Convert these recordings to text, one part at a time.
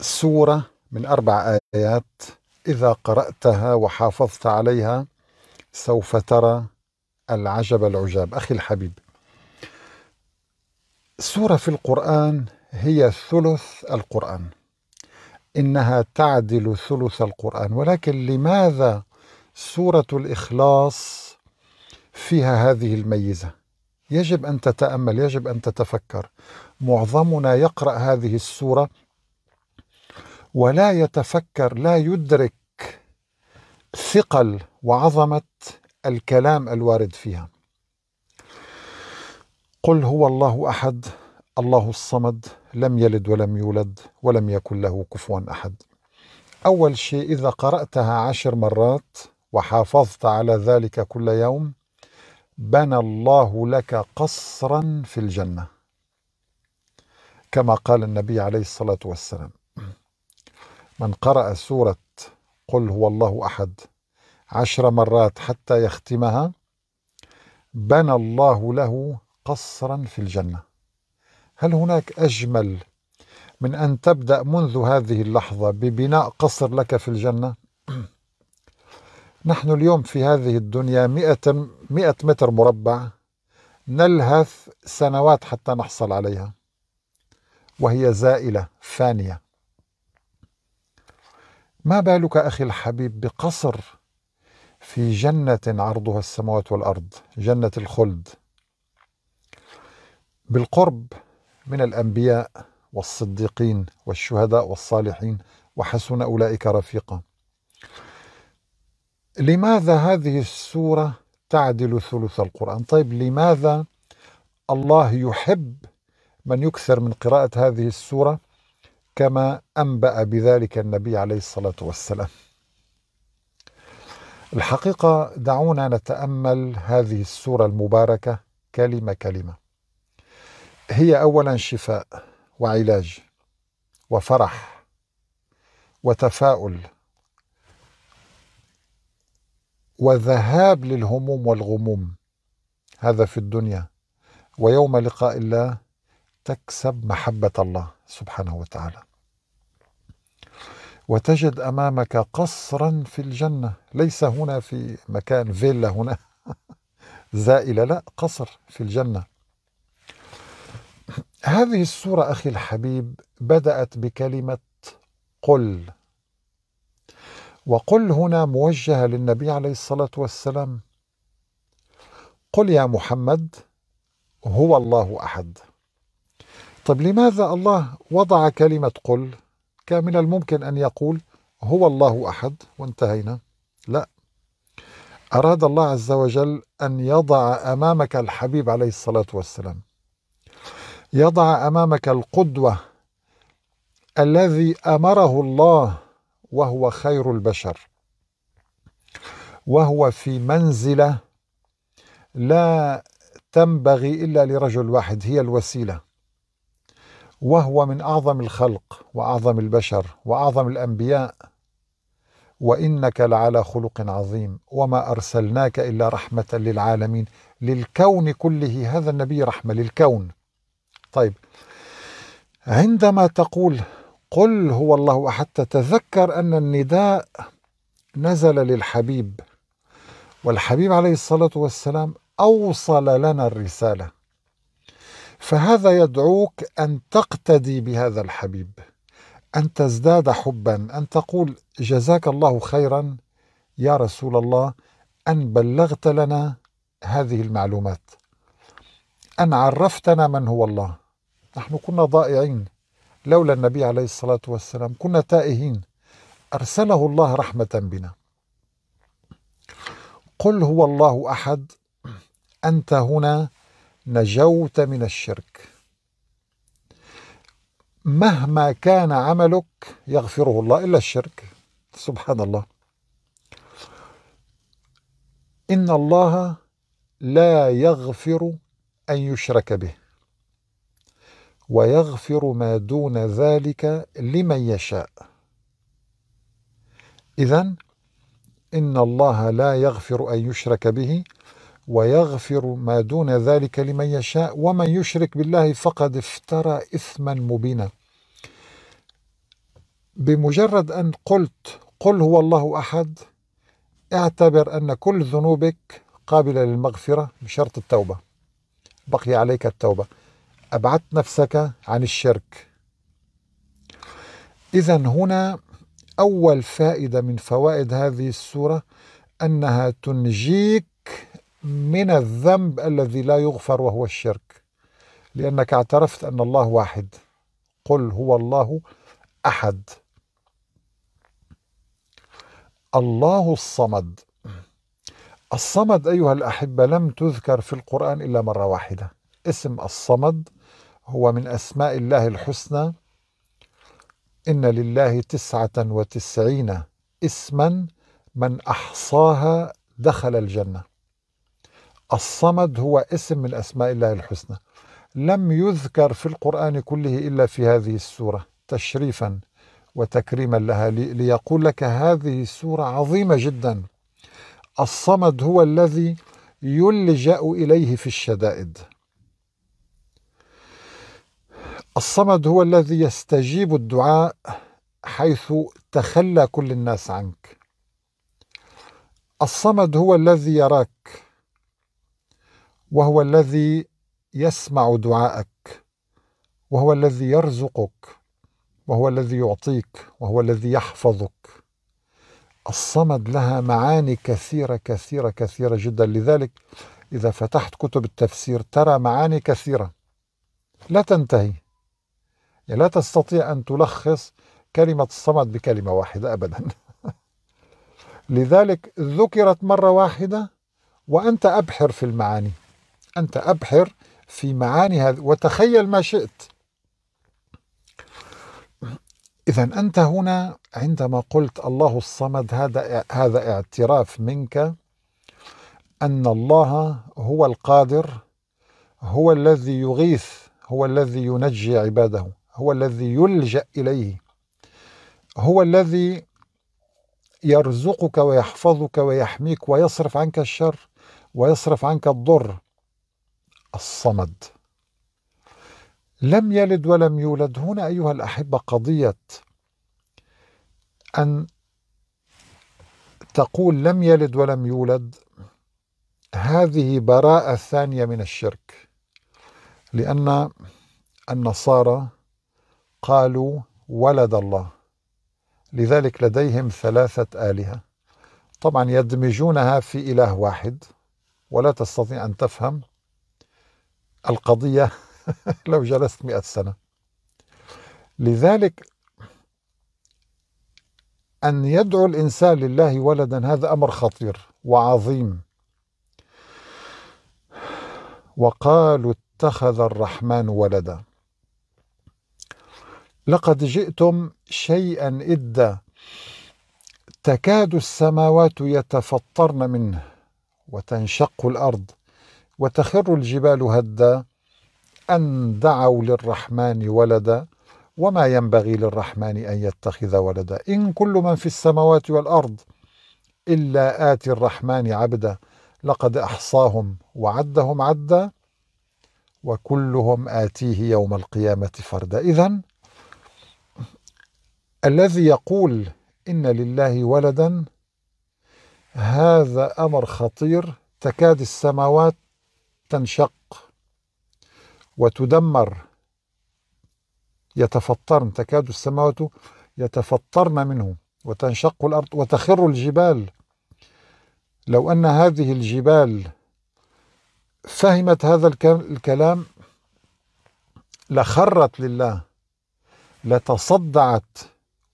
سورة من أربع آيات إذا قرأتها وحافظت عليها سوف ترى العجب العجاب أخي الحبيب سورة في القرآن هي ثلث القرآن إنها تعدل ثلث القرآن ولكن لماذا سورة الإخلاص فيها هذه الميزة يجب أن تتأمل يجب أن تتفكر معظمنا يقرأ هذه السورة ولا يتفكر لا يدرك ثقل وعظمه الكلام الوارد فيها قل هو الله احد الله الصمد لم يلد ولم يولد ولم يكن له كفوا احد اول شيء اذا قراتها عشر مرات وحافظت على ذلك كل يوم بنى الله لك قصرا في الجنه كما قال النبي عليه الصلاه والسلام من قرأ سورة قل هو الله أحد عشر مرات حتى يختمها بنى الله له قصرا في الجنة هل هناك أجمل من أن تبدأ منذ هذه اللحظة ببناء قصر لك في الجنة نحن اليوم في هذه الدنيا مئة, مئة متر مربع نلهث سنوات حتى نحصل عليها وهي زائلة فانية ما بالك اخي الحبيب بقصر في جنه عرضها السماوات والارض جنه الخلد بالقرب من الانبياء والصديقين والشهداء والصالحين وحسن اولئك رفيقا لماذا هذه السوره تعدل ثلث القران طيب لماذا الله يحب من يكثر من قراءه هذه السوره كما أنبأ بذلك النبي عليه الصلاة والسلام. الحقيقة دعونا نتأمل هذه السورة المباركة كلمة كلمة. هي أولا شفاء وعلاج وفرح وتفاؤل وذهاب للهموم والغموم هذا في الدنيا ويوم لقاء الله تكسب محبة الله سبحانه وتعالى وتجد امامك قصرا في الجنه ليس هنا في مكان فيلا هنا زائله لا قصر في الجنه هذه السوره اخي الحبيب بدات بكلمه قل وقل هنا موجهه للنبي عليه الصلاه والسلام قل يا محمد هو الله احد طب لماذا الله وضع كلمه قل كان من الممكن أن يقول هو الله أحد وانتهينا لا أراد الله عز وجل أن يضع أمامك الحبيب عليه الصلاة والسلام يضع أمامك القدوة الذي أمره الله وهو خير البشر وهو في منزلة لا تنبغي إلا لرجل واحد هي الوسيلة وهو من اعظم الخلق واعظم البشر واعظم الانبياء وانك لعلى خلق عظيم وما ارسلناك الا رحمه للعالمين للكون كله هذا النبي رحمه للكون طيب عندما تقول قل هو الله احد تذكر ان النداء نزل للحبيب والحبيب عليه الصلاه والسلام اوصل لنا الرساله فهذا يدعوك أن تقتدي بهذا الحبيب أن تزداد حبا أن تقول جزاك الله خيرا يا رسول الله أن بلغت لنا هذه المعلومات أن عرفتنا من هو الله نحن كنا ضائعين لولا النبي عليه الصلاة والسلام كنا تائهين أرسله الله رحمة بنا قل هو الله أحد أنت هنا نجوت من الشرك مهما كان عملك يغفره الله إلا الشرك سبحان الله إن الله لا يغفر أن يشرك به ويغفر ما دون ذلك لمن يشاء إذا إن الله لا يغفر أن يشرك به ويغفر ما دون ذلك لمن يشاء ومن يشرك بالله فقد افترى اثما مبينا بمجرد ان قلت قل هو الله احد اعتبر ان كل ذنوبك قابله للمغفره بشرط التوبه بقي عليك التوبه ابعدت نفسك عن الشرك اذا هنا اول فائده من فوائد هذه السوره انها تنجيك من الذنب الذي لا يغفر وهو الشرك لأنك اعترفت أن الله واحد قل هو الله أحد الله الصمد الصمد أيها الأحبة لم تذكر في القرآن إلا مرة واحدة اسم الصمد هو من أسماء الله الحسنى إن لله تسعة وتسعين اسما من أحصاها دخل الجنة الصمد هو اسم من أسماء الله الحسنى لم يذكر في القرآن كله إلا في هذه السورة تشريفا وتكريما لها ليقول لك هذه السورة عظيمة جدا الصمد هو الذي يلجأ إليه في الشدائد الصمد هو الذي يستجيب الدعاء حيث تخلى كل الناس عنك الصمد هو الذي يراك وهو الذي يسمع دعاءك وهو الذي يرزقك وهو الذي يعطيك وهو الذي يحفظك الصمد لها معاني كثيره كثيره كثيره جدا لذلك اذا فتحت كتب التفسير ترى معاني كثيره لا تنتهي يعني لا تستطيع ان تلخص كلمه الصمد بكلمه واحده ابدا لذلك ذكرت مره واحده وانت ابحر في المعاني أنت أبحر في معاني هذا وتخيل ما شئت إذا أنت هنا عندما قلت الله الصمد هذا هذا اعتراف منك أن الله هو القادر هو الذي يغيث هو الذي ينجي عباده هو الذي يلجأ إليه هو الذي يرزقك ويحفظك ويحميك ويصرف عنك الشر ويصرف عنك الضر الصمد لم يلد ولم يولد هنا أيها الأحبة قضية أن تقول لم يلد ولم يولد هذه براءة ثانية من الشرك لأن النصارى قالوا ولد الله لذلك لديهم ثلاثة آلهة طبعا يدمجونها في إله واحد ولا تستطيع أن تفهم القضية لو جلست مئة سنة لذلك أن يدعو الإنسان لله ولدا هذا أمر خطير وعظيم وقالوا اتخذ الرحمن ولدا لقد جئتم شيئا إدا تكاد السماوات يتفطرن منه وتنشق الأرض وتخر الجبال هدا أن دعوا للرحمن ولدا وما ينبغي للرحمن أن يتخذ ولدا إن كل من في السماوات والأرض إلا آتي الرحمن عبدا لقد أحصاهم وعدهم عدا وكلهم آتيه يوم القيامة فردا إذا الذي يقول إن لله ولدا هذا أمر خطير تكاد السماوات تنشق وتدمر يتفطرن تكاد السماوات يتفطرن منه وتنشق الارض وتخر الجبال لو ان هذه الجبال فهمت هذا الكلام لخرت لله لتصدعت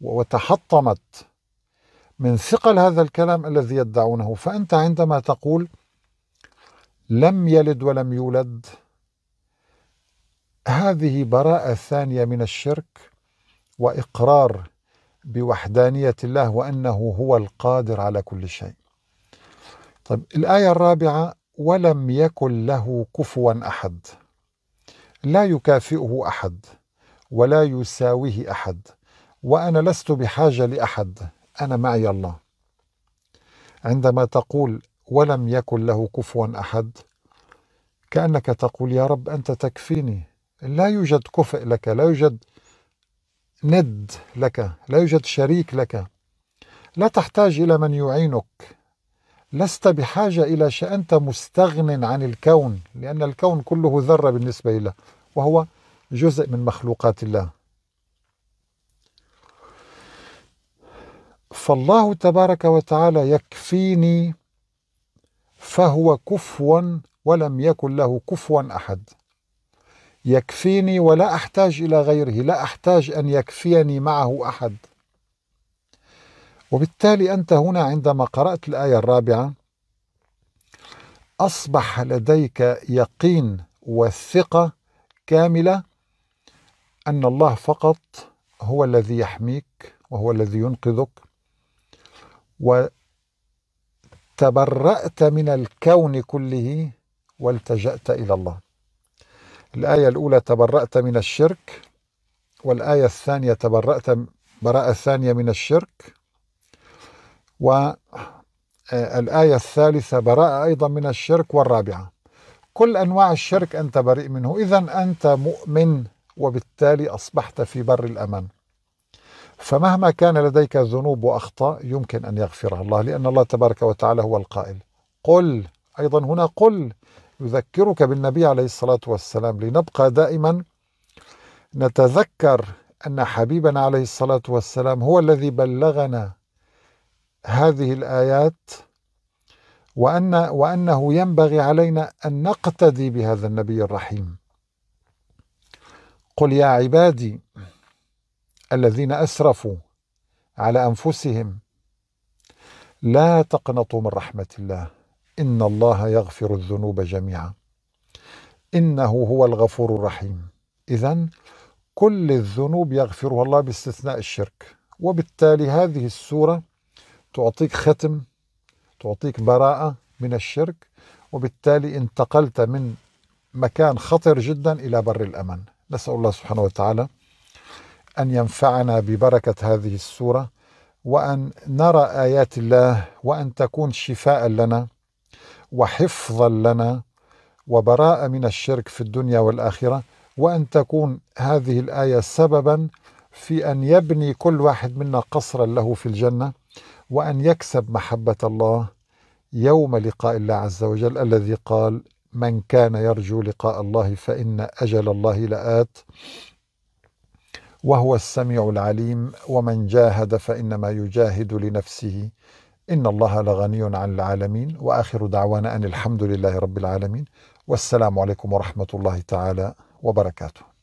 وتحطمت من ثقل هذا الكلام الذي يدعونه فانت عندما تقول لم يلد ولم يولد هذه براءة ثانية من الشرك وإقرار بوحدانية الله وأنه هو القادر على كل شيء طيب الآية الرابعة ولم يكن له كفوا أحد لا يكافئه أحد ولا يساويه أحد وأنا لست بحاجة لأحد أنا معي الله عندما تقول ولم يكن له كفوا احد كانك تقول يا رب انت تكفيني لا يوجد كفء لك لا يوجد ند لك لا يوجد شريك لك لا تحتاج الى من يعينك لست بحاجه الى شيء انت مستغن عن الكون لان الكون كله ذره بالنسبه له وهو جزء من مخلوقات الله فالله تبارك وتعالى يكفيني فهو كفو ولم يكن له كفوا احد يكفيني ولا احتاج الى غيره لا احتاج ان يكفيني معه احد وبالتالي انت هنا عندما قرات الايه الرابعه اصبح لديك يقين والثقه كامله ان الله فقط هو الذي يحميك وهو الذي ينقذك تبرأت من الكون كله والتجأت إلى الله الآية الأولى تبرأت من الشرك والآية الثانية تبرأت براءة ثانية من الشرك والآية آه، الثالثة براءة أيضا من الشرك والرابعة كل أنواع الشرك أنت بريء منه إذا أنت مؤمن وبالتالي أصبحت في بر الأمان فمهما كان لديك ذنوب واخطاء يمكن ان يغفرها الله لان الله تبارك وتعالى هو القائل قل ايضا هنا قل يذكرك بالنبي عليه الصلاه والسلام لنبقى دائما نتذكر ان حبيبنا عليه الصلاه والسلام هو الذي بلغنا هذه الايات وان وانه ينبغي علينا ان نقتدي بهذا النبي الرحيم قل يا عبادي الذين اسرفوا على انفسهم لا تقنطوا من رحمه الله ان الله يغفر الذنوب جميعا انه هو الغفور الرحيم اذا كل الذنوب يغفرها الله باستثناء الشرك وبالتالي هذه السوره تعطيك ختم تعطيك براءه من الشرك وبالتالي انتقلت من مكان خطر جدا الى بر الامان نسال الله سبحانه وتعالى أن ينفعنا ببركة هذه السورة وأن نرى آيات الله وأن تكون شفاء لنا وحفظا لنا وبراءة من الشرك في الدنيا والآخرة وأن تكون هذه الآية سببا في أن يبني كل واحد منا قصرا له في الجنة وأن يكسب محبة الله يوم لقاء الله عز وجل الذي قال من كان يرجو لقاء الله فإن أجل الله لآت وهو السميع العليم ومن جاهد فانما يجاهد لنفسه ان الله لغني عن العالمين واخر دعوانا ان الحمد لله رب العالمين والسلام عليكم ورحمه الله تعالى وبركاته